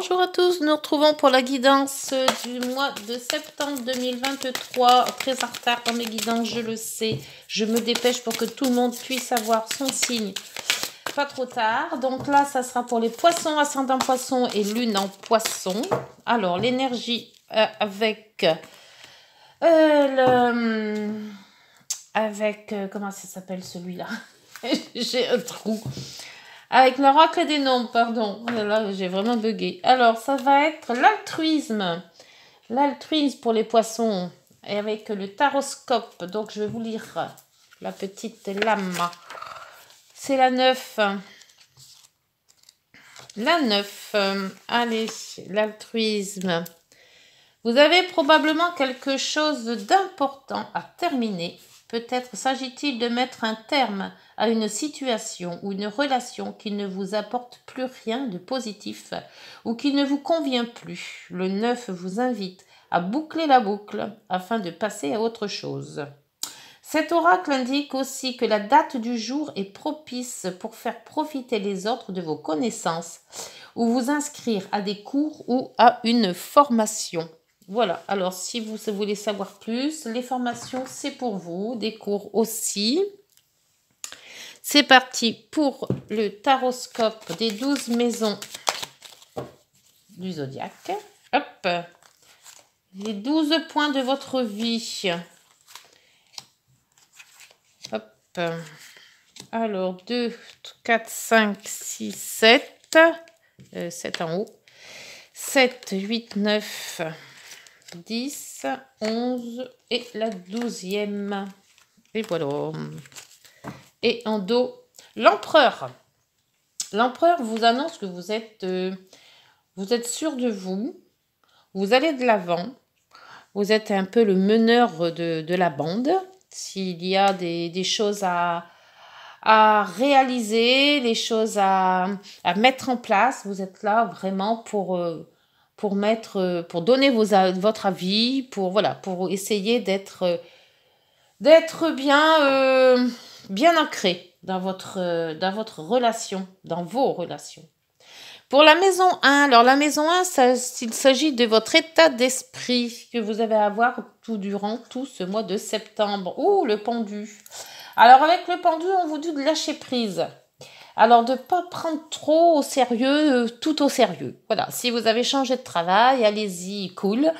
Bonjour à tous, nous retrouvons pour la guidance du mois de septembre 2023. Très en retard pour mes guidances, je le sais. Je me dépêche pour que tout le monde puisse avoir son signe. Pas trop tard. Donc là, ça sera pour les poissons, ascendant poisson et lune en poisson. Alors, l'énergie euh, avec euh, le... Euh, avec... comment ça s'appelle celui-là J'ai un trou. Avec l'oracle des nombres, pardon. Oh là j'ai vraiment bugué. Alors, ça va être l'altruisme. L'altruisme pour les poissons. Et avec le taroscope. Donc, je vais vous lire la petite lame. C'est la 9. La 9. Allez, l'altruisme. Vous avez probablement quelque chose d'important à terminer. Peut-être s'agit-il de mettre un terme à une situation ou une relation qui ne vous apporte plus rien de positif ou qui ne vous convient plus. Le 9 vous invite à boucler la boucle afin de passer à autre chose. Cet oracle indique aussi que la date du jour est propice pour faire profiter les autres de vos connaissances ou vous inscrire à des cours ou à une formation. Voilà, alors si vous voulez savoir plus, les formations c'est pour vous, des cours aussi. C'est parti pour le taroscope des 12 maisons du zodiaque. Hop Les 12 points de votre vie. Hop Alors, 2, 4, 5, 6, 7. 7 en haut. 7, 8, 9, 10, 11 et la douzième. Et voilà et en dos, L'empereur. L'empereur vous annonce que vous êtes, euh, vous êtes sûr de vous, vous allez de l'avant, vous êtes un peu le meneur de, de la bande. S'il y a des, des choses à, à réaliser, des choses à, à, mettre en place. Vous êtes là vraiment pour, euh, pour mettre, euh, pour donner votre avis, pour, voilà, pour essayer d'être, d'être bien, bien ancré dans votre, euh, dans votre relation, dans vos relations. Pour la maison 1, alors la maison 1, ça, il s'agit de votre état d'esprit que vous avez à avoir tout durant tout ce mois de septembre. Ouh, le pendu. Alors avec le pendu, on vous dit de lâcher prise. Alors de ne pas prendre trop au sérieux, euh, tout au sérieux. Voilà, si vous avez changé de travail, allez-y, cool.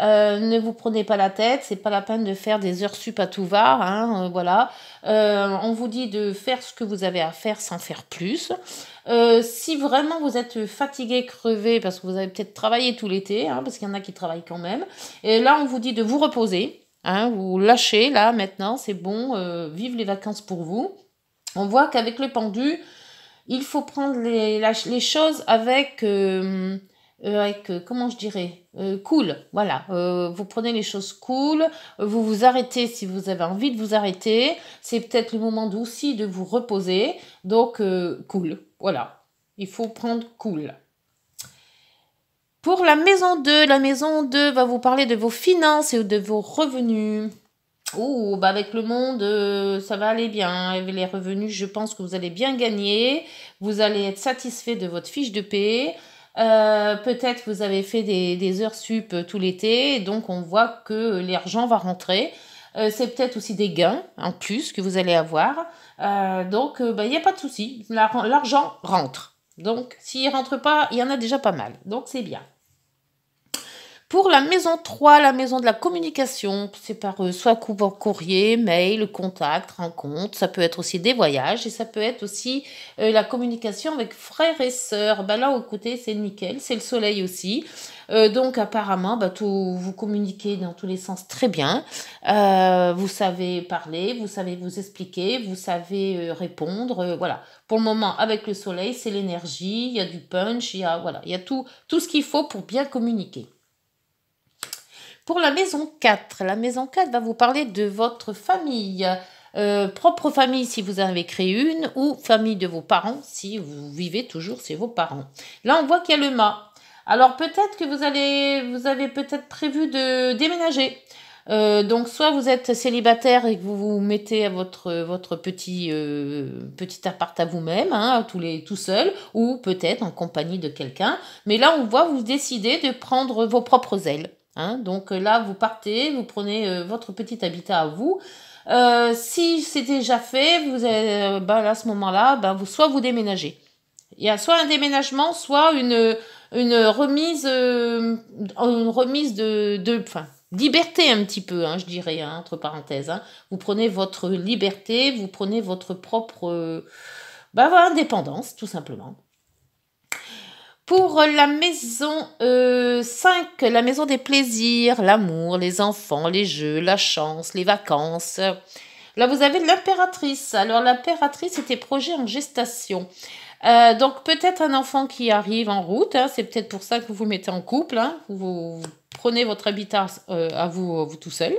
Euh, ne vous prenez pas la tête, c'est pas la peine de faire des heures sup à tout va, hein, euh, voilà. Euh, on vous dit de faire ce que vous avez à faire sans faire plus. si vraiment vous êtes fatigué, crevé, parce que vous avez peut-être travaillé tout l'été, hein, parce qu'il y en a qui travaillent quand même, et là on vous dit de vous reposer, hein, vous lâcher, là maintenant, c'est bon, vive les vacances pour vous. On voit qu'avec le pendu, il faut prendre les, choses avec euh, avec, euh, comment je dirais, euh, cool. Voilà, vous prenez les choses cool, vous vous arrêtez si vous avez envie de vous arrêter. C'est peut-être le moment aussi de vous reposer. Donc, cool. Voilà, il faut prendre cool. Pour la maison 2, la maison 2 va vous parler de vos finances et de vos revenus. Oh, bah avec le monde, ça va aller bien. Avec les revenus, je pense que vous allez bien gagner. Vous allez être satisfait de votre fiche de paie. Euh, peut-être vous avez fait des, heures sup euh, tout l'été, donc on voit que euh, l'argent va rentrer. c'est peut-être aussi des gains en plus que vous allez avoir. donc, bah, il n'y a pas de souci, l'argent rentre. Donc, s'il ne rentre pas, il y en a déjà pas mal. Donc, c'est bien. Pour la maison 3, la maison de la communication, c'est par euh, soit courrier, mail, contact, rencontre, ça peut être aussi des voyages et ça peut être aussi euh, la communication avec frères et sœurs. Bah là, côté, c'est nickel, c'est le soleil aussi. Euh, donc apparemment, bah, tout, vous communiquez dans tous les sens très bien. Euh, vous savez parler, vous savez vous expliquer, vous savez répondre. voilà. Pour le moment, avec le soleil, c'est l'énergie, il y a du punch, il y a, voilà, il y a tout, tout ce qu'il faut pour bien communiquer. Pour la maison 4, la maison 4 va vous parler de votre famille. Euh, propre famille si vous en avez créé une ou famille de vos parents si vous vivez toujours chez vos parents. Là, on voit qu'il y a le mât. Alors peut-être que vous allez, vous avez peut-être prévu de déménager. Euh, donc soit vous êtes célibataire et que vous vous mettez à votre, votre petit, euh, petit appart à vous-même, hein, tous les, tout seul, ou peut-être en compagnie de quelqu'un. Mais là, on voit vous décidez de prendre vos propres ailes. Hein. donc euh, là, vous partez, vous prenez euh, votre petit habitat à vous. Euh, si c'est déjà fait, vous ben, à ce moment-là, ben, vous, soit vous déménagez. Il y a soit un déménagement, soit une, remise, une remise de, de liberté un petit peu, hein, je dirais, hein, entre parenthèses. Vous prenez votre liberté, vous prenez votre propre ben, indépendance, tout simplement. Pour la maison 5, euh, la maison des plaisirs, l'amour, les enfants, les jeux, la chance, les vacances. Là, vous avez l'impératrice. Alors, l'impératrice était projet en gestation. Euh, donc, peut-être un enfant qui arrive en route. Hein, c'est peut-être pour ça que vous vous mettez en couple. Hein. vous, prenez votre habitat euh, à vous, vous tout seul.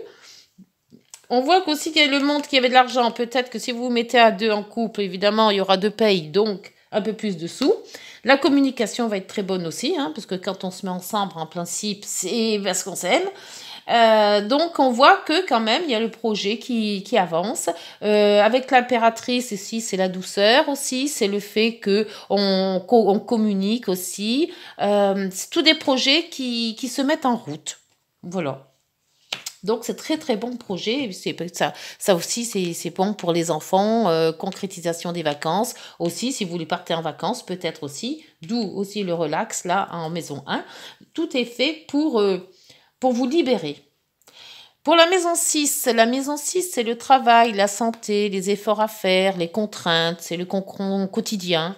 On voit qu'aussi qu'il y a le monde qui avait de l'argent. Peut-être que si vous vous mettez à deux en couple, évidemment, il y aura deux payes, donc un peu plus de sous. La communication va être très bonne aussi, hein, parce que quand on se met ensemble, en principe, c'est parce qu'on s'aime. Euh, donc on voit que quand même il y a le projet qui, qui avance. Euh, avec l'impératrice ici, c'est la douceur aussi, c'est le fait que on, on communique aussi. Euh, c'est tous des projets qui, qui se mettent en route. Voilà. Donc c'est très très bon projet. C'est ça, ça aussi c'est bon pour les enfants. Euh, concrétisation des vacances aussi. Si vous voulez partir en vacances, peut-être aussi. D'où aussi le relax là en maison 1. Tout est fait pour euh, pour vous libérer. Pour la maison 6, la maison 6, c'est le travail, la santé, les efforts à faire, les contraintes, c'est le quotidien.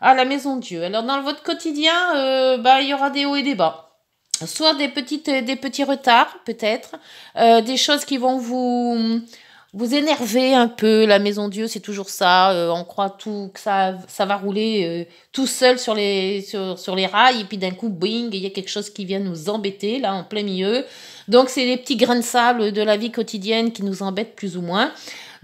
Ah, la maison Dieu. Alors, dans votre quotidien, euh, bah, il y aura des hauts et des bas soit des, petites, euh, des petits retards peut-être, euh, des choses qui vont vous vous énerver un peu. La maison Dieu, c'est toujours ça. Euh, on croit tout que ça, ça va rouler tout seul sur les, sur, sur les rails. Et puis d'un coup, bing, il y a quelque chose qui vient nous embêter, là, en plein milieu. Donc, c'est les petits grains de sable de la vie quotidienne qui nous embêtent plus ou moins.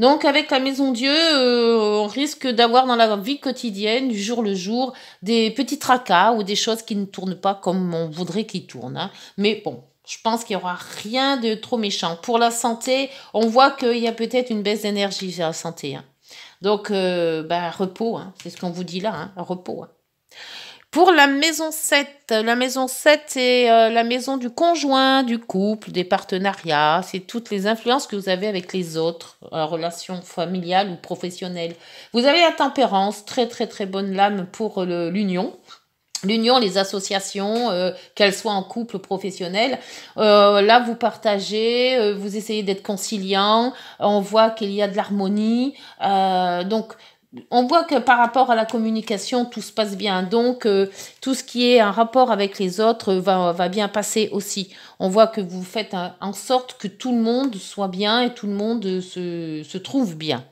Donc avec la maison Dieu, euh, on risque d'avoir dans la vie quotidienne, du jour le jour, des petits tracas ou des choses qui ne tournent pas comme on voudrait qu'ils tournent. Hein. Mais bon, je pense qu'il n'y aura rien de trop méchant. Pour la santé, on voit qu'il y a peut-être une baisse d'énergie sur la santé. Hein. Donc, euh, ben, repos, hein. c'est ce qu'on vous dit là, repos. Pour la maison 7, la maison 7, c'est euh, la maison du conjoint, du couple, des partenariats, c'est toutes les influences que vous avez avec les autres, euh, relations relation familiale ou professionnelles. Vous avez la tempérance, très très très bonne lame pour euh, l'union, l'union, les associations, euh, qu'elles soient en couple professionnel. Euh, là, vous partagez, vous essayez d'être conciliant, on voit qu'il y a de l'harmonie. donc, on voit que par rapport à la communication, tout se passe bien. Donc, euh, tout ce qui est un rapport avec les autres va, va bien passer aussi. On voit que vous faites en sorte que tout le monde soit bien et tout le monde se, se trouve bien.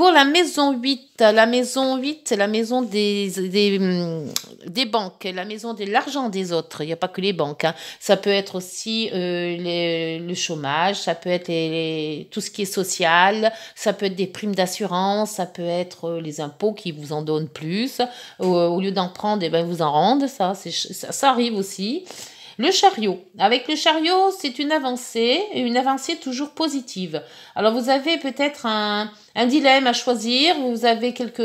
Pour la maison 8, la maison 8, la maison des, des, hum, des, banques, la maison de l'argent des autres. Il n'y a pas que les banques. Hein. Ça peut être aussi euh, le chômage, ça peut être tout ce qui est social, ça peut être des primes d'assurance, ça peut être euh, les impôts qui vous en donnent plus. Au, lieu d'en prendre, et eh ben, vous en rendent. Ça, ça, ça arrive aussi. Le chariot. Avec le chariot, c'est une avancée, une avancée toujours positive. Alors vous avez peut-être un, un dilemme à choisir, vous avez quelques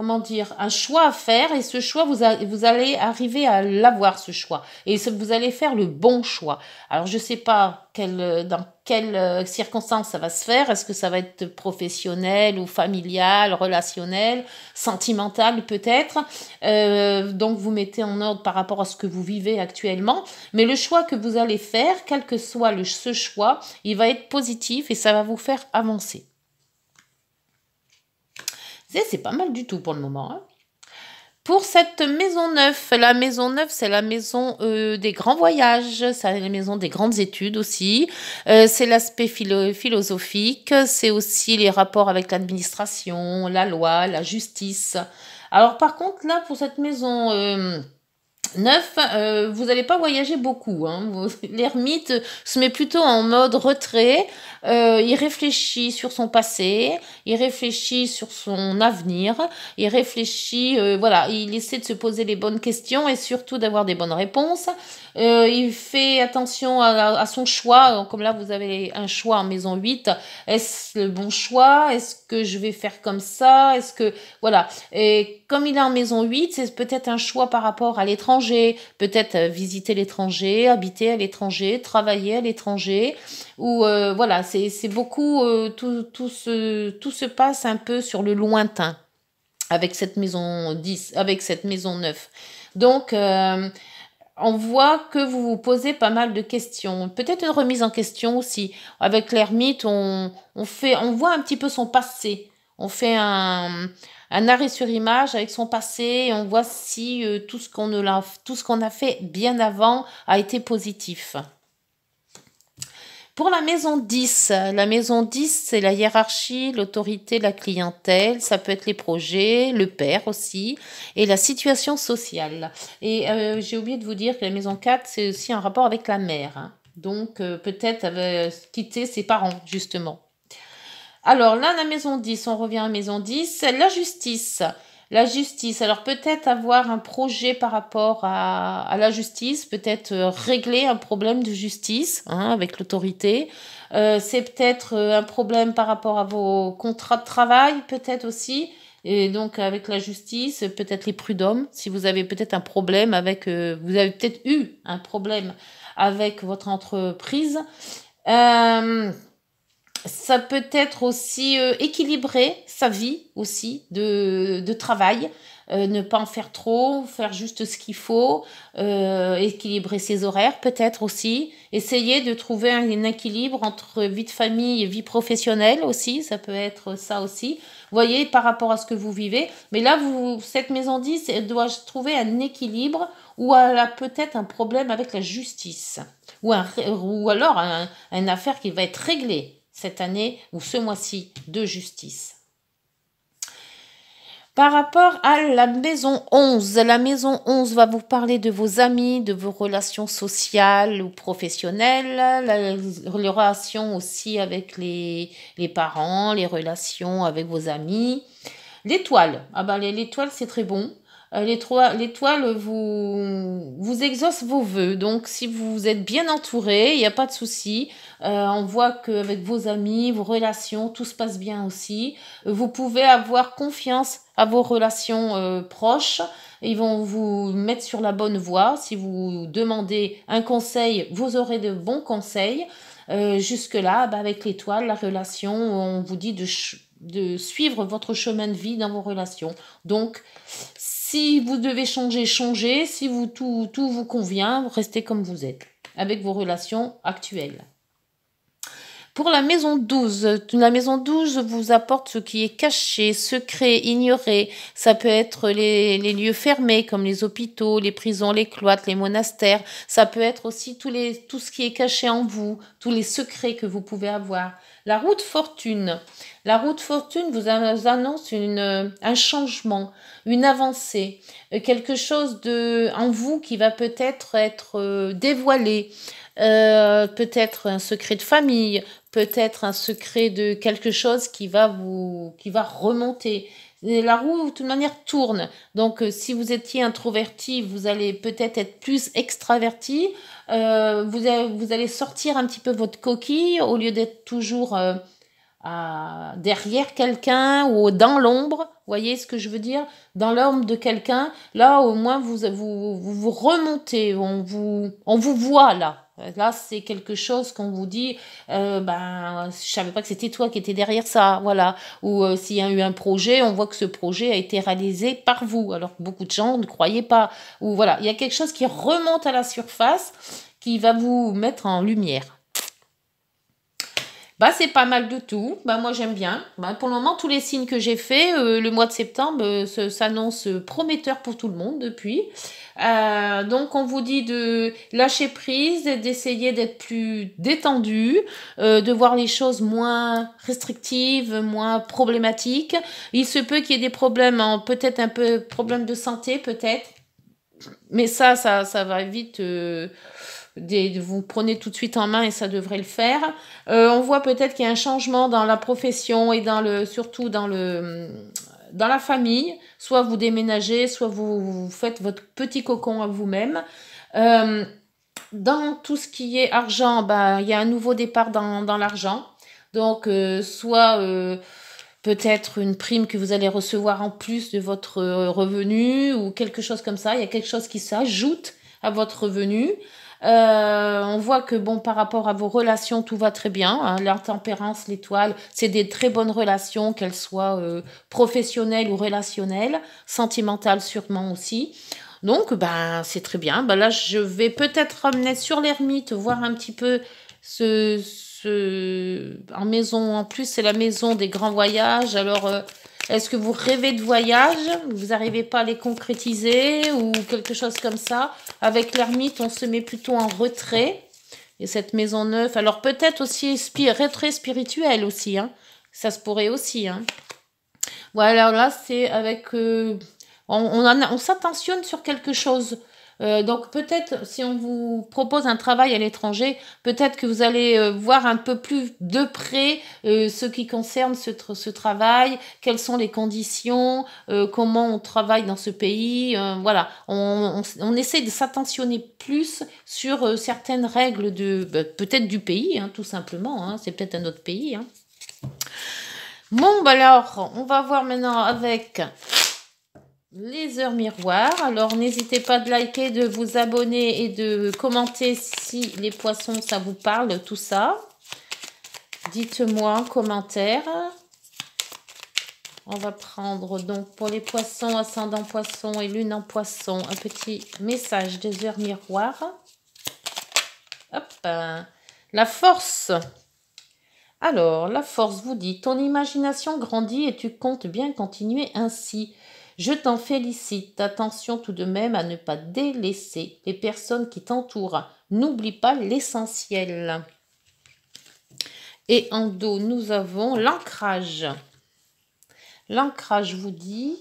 comment dire, un choix à faire et ce choix, vous, vous allez arriver à l'avoir, ce choix. Et vous allez faire le bon choix. Alors, je ne sais pas quel, dans quelles euh, circonstances ça va se faire. Est-ce que ça va être professionnel ou familial, relationnel, sentimental peut-être euh, Donc, vous mettez en ordre par rapport à ce que vous vivez actuellement. Mais le choix que vous allez faire, quel que soit le, ce choix, il va être positif et ça va vous faire avancer. C'est pas mal du tout pour le moment. Hein. Pour cette maison neuve la maison neuve c'est la maison euh, des grands voyages, c'est la maison des grandes études aussi. Euh, c'est l'aspect philosophique, c'est aussi les rapports avec l'administration, la loi, la justice. Alors par contre, là, pour cette maison... Euh, 9, euh, vous n'allez pas voyager beaucoup. Hein. L'ermite se met plutôt en mode retrait. Euh, il réfléchit sur son passé, il réfléchit sur son avenir, il réfléchit, euh, voilà, il essaie de se poser les bonnes questions et surtout d'avoir des bonnes réponses. il fait attention à, son choix. Comme là, vous avez un choix en maison 8. Est-ce le bon choix Est-ce que je vais faire comme ça Est-ce que, voilà. Et comme il est en maison 8, c'est peut-être un choix par rapport à l'étranger, peut-être euh, visiter l'étranger, habiter à l'étranger, travailler à l'étranger, ou euh, voilà, c'est beaucoup, euh, tout, tout, se, tout se passe un peu sur le lointain avec cette maison 10, avec cette maison 9. Donc, on voit que vous vous posez pas mal de questions. Peut-être une remise en question aussi. Avec l'ermite, on, on voit un petit peu son passé. On fait un, un arrêt sur image avec son passé et on voit si euh, tout ce qu'on a, a fait bien avant a été positif. Pour la maison 10, la maison 10, c'est la hiérarchie, l'autorité, la clientèle, ça peut être les projets, le père aussi, et la situation sociale. Et euh, j'ai oublié de vous dire que la maison 4, c'est aussi un rapport avec la mère. Donc euh, peut-être quitter ses parents, justement. Alors, là, la maison 10, on revient à maison 10. La justice. La justice. Alors, peut-être avoir un projet par rapport à, la justice, peut-être euh, régler un problème de justice hein, avec l'autorité. Euh, c'est peut-être euh, un problème par rapport à vos contrats de travail, peut-être aussi. Et donc avec la justice, peut-être les prud'hommes, si vous avez peut-être un problème avec, vous avez peut-être eu un problème avec votre entreprise. Euh, ça peut être aussi euh, équilibrer sa vie aussi de, de travail, euh, ne pas en faire trop, faire juste ce qu'il faut, euh, équilibrer ses horaires peut-être aussi, essayer de trouver un, équilibre entre vie de famille et vie professionnelle aussi, ça peut être ça aussi. Voyez par rapport à ce que vous vivez, mais là vous cette maison 10 elle doit trouver un équilibre ou elle a peut-être un problème avec la justice ou, un, ou alors un, une affaire qui va être réglée cette année ou ce mois-ci de justice. Par rapport à la maison 11, la maison 11 va vous parler de vos amis, de vos relations sociales ou professionnelles, les relations aussi avec les, parents, les relations avec vos amis. L'étoile, ah bah, l'étoile c'est très bon. Euh, l'étoile vous, vous exauce vos voeux. Donc, si vous êtes bien entouré, il n'y a pas de souci. Euh, on voit qu'avec vos amis, vos relations, tout se passe bien aussi. Vous pouvez avoir confiance à vos relations euh, proches. Ils vont vous mettre sur la bonne voie. Si vous demandez un conseil, vous aurez de bons conseils. Jusque-là, bah, avec l'étoile, la relation, on vous dit de, de suivre votre chemin de vie dans vos relations. Donc, si vous devez changer, changez. Si vous, tout, tout vous convient, restez comme vous êtes avec vos relations actuelles. Pour la maison 12, la maison 12 vous apporte ce qui est caché, secret, ignoré. Ça peut être les, lieux fermés comme les hôpitaux, les prisons, les cloîtres, les monastères. Ça peut être aussi tout ce qui est caché en vous, tous les secrets que vous pouvez avoir. La route fortune. La route fortune vous annonce une, un changement, une avancée, quelque chose de, en vous qui va peut-être être euh, dévoilé, euh, peut-être un secret de famille, peut-être un secret de quelque chose qui va vous, qui va remonter. Et la roue, de toute manière, tourne. Donc, euh, si vous étiez introverti, vous allez peut-être être plus extraverti. Euh, vous, vous, allez sortir un petit peu votre coquille au lieu d'être toujours à, derrière quelqu'un ou dans l'ombre. Vous Voyez ce que je veux dire Dans l'ombre de quelqu'un. Là, au moins, vous vous, vous, vous remontez. On vous, on vous voit là. Euh, là, c'est quelque chose qu'on vous dit, euh, ben, je savais pas que c'était toi qui étais derrière ça, voilà. Ou euh, s'il y a eu un projet, on voit que ce projet a été réalisé par vous, alors que beaucoup de gens ne croyaient pas. Ou voilà, il y a quelque chose qui remonte à la surface, qui va vous mettre en lumière bah c'est pas mal du tout. Bah moi j'aime bien. Bah, pour le moment tous les signes que j'ai faits, euh, le mois de septembre euh, s'annonce euh, prometteur pour tout le monde depuis. Euh, donc on vous dit de lâcher prise, d'essayer d'être plus détendu, de voir les choses moins restrictives, moins problématiques. Il se peut qu'il y ait des problèmes, en peut-être un peu problème de santé peut-être, mais ça ça ça va vite des, vous prenez tout de suite en main et ça devrait le faire. Euh, on voit peut-être qu'il y a un changement dans la profession et dans le, surtout dans le, dans la famille. Soit vous déménagez, soit vous, faites votre petit cocon à vous-même. Euh, dans tout ce qui est argent, bah, il y a un nouveau départ dans, dans l'argent. Donc, euh, soit peut-être une prime que vous allez recevoir en plus de votre revenu ou quelque chose comme ça. Il y a quelque chose qui s'ajoute à votre revenu. Euh, on voit que bon, par rapport à vos relations, tout va très bien. Hein. l'intempérance, l'étoile, c'est des très bonnes relations, qu'elles soient euh, professionnelles ou relationnelles, sentimentales sûrement aussi. Donc, ben, c'est très bien. Ben, là, je vais peut-être ramener sur l'ermite, voir un petit peu ce, ce... En maison, en plus, c'est la maison des grands voyages. Alors, euh, est-ce que vous rêvez de voyages Vous n'arrivez pas à les concrétiser ou quelque chose comme ça Avec l'ermite, on se met plutôt en retrait. Et cette maison neuve, alors peut-être aussi retrait spirituel aussi. Hein. Ça se pourrait aussi. Voilà, hein. là, c'est avec... Euh, on, on s'attentionne sur quelque chose euh, donc peut-être si on vous propose un travail à l'étranger, peut-être que vous allez euh, voir un peu plus de près euh, ce qui concerne ce, travail, quelles sont les conditions, comment on travaille dans ce pays. voilà, on, essaie de s'attentionner plus sur certaines règles de bah, peut-être du pays, hein, tout simplement. Hein, c'est peut-être un autre pays. Hein. Bon, bah alors, on va voir maintenant avec les heures miroirs. Alors n'hésitez pas de liker, de vous abonner et de commenter si les poissons ça vous parle, tout ça. Dites-moi en commentaire. On va prendre donc pour les poissons, ascendant poisson et lune en poisson, un petit message des heures miroirs. Hop, la force. Alors, la force vous dit, ton imagination grandit et tu comptes bien continuer ainsi. Je t'en félicite. Attention tout de même à ne pas délaisser les personnes qui t'entourent. N'oublie pas l'essentiel. Et en dos, nous avons l'ancrage. L'ancrage vous dit,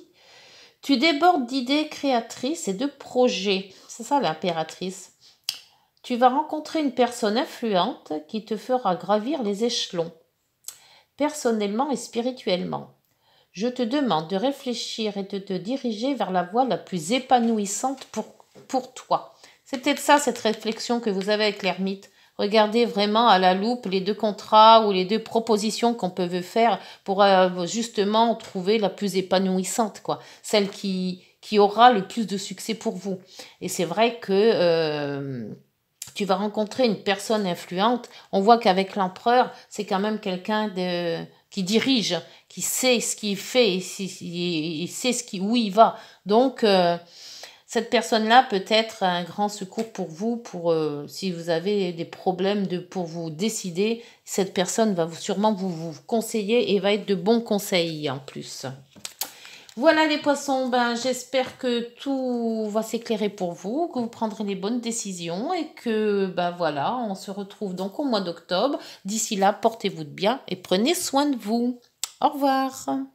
tu débordes d'idées créatrices et de projets. C'est ça l'impératrice. Tu vas rencontrer une personne influente qui te fera gravir les échelons, personnellement et spirituellement. Je te demande de réfléchir et de te diriger vers la voie la plus épanouissante pour, pour toi. C'est peut-être ça, cette réflexion que vous avez avec l'ermite. Regardez vraiment à la loupe les deux contrats ou les deux propositions qu'on peut faire pour euh, justement trouver la plus épanouissante, quoi. Celle qui, qui aura le plus de succès pour vous. Et c'est vrai que... Euh, tu vas rencontrer une personne influente. On voit qu'avec l'empereur, c'est quand même quelqu'un de qui dirige, qui sait ce qu'il fait, il sait ce qui, où il va. Donc, euh, cette personne-là peut être un grand secours pour vous, pour euh, si vous avez des problèmes de, pour vous décider. Cette personne va sûrement vous, vous conseiller et va être de bons conseils en plus. Voilà les poissons, ben, j'espère que tout va s'éclairer pour vous, que vous prendrez les bonnes décisions et que ben voilà, on se retrouve donc au mois d'octobre. D'ici là, portez-vous bien et prenez soin de vous. Au revoir.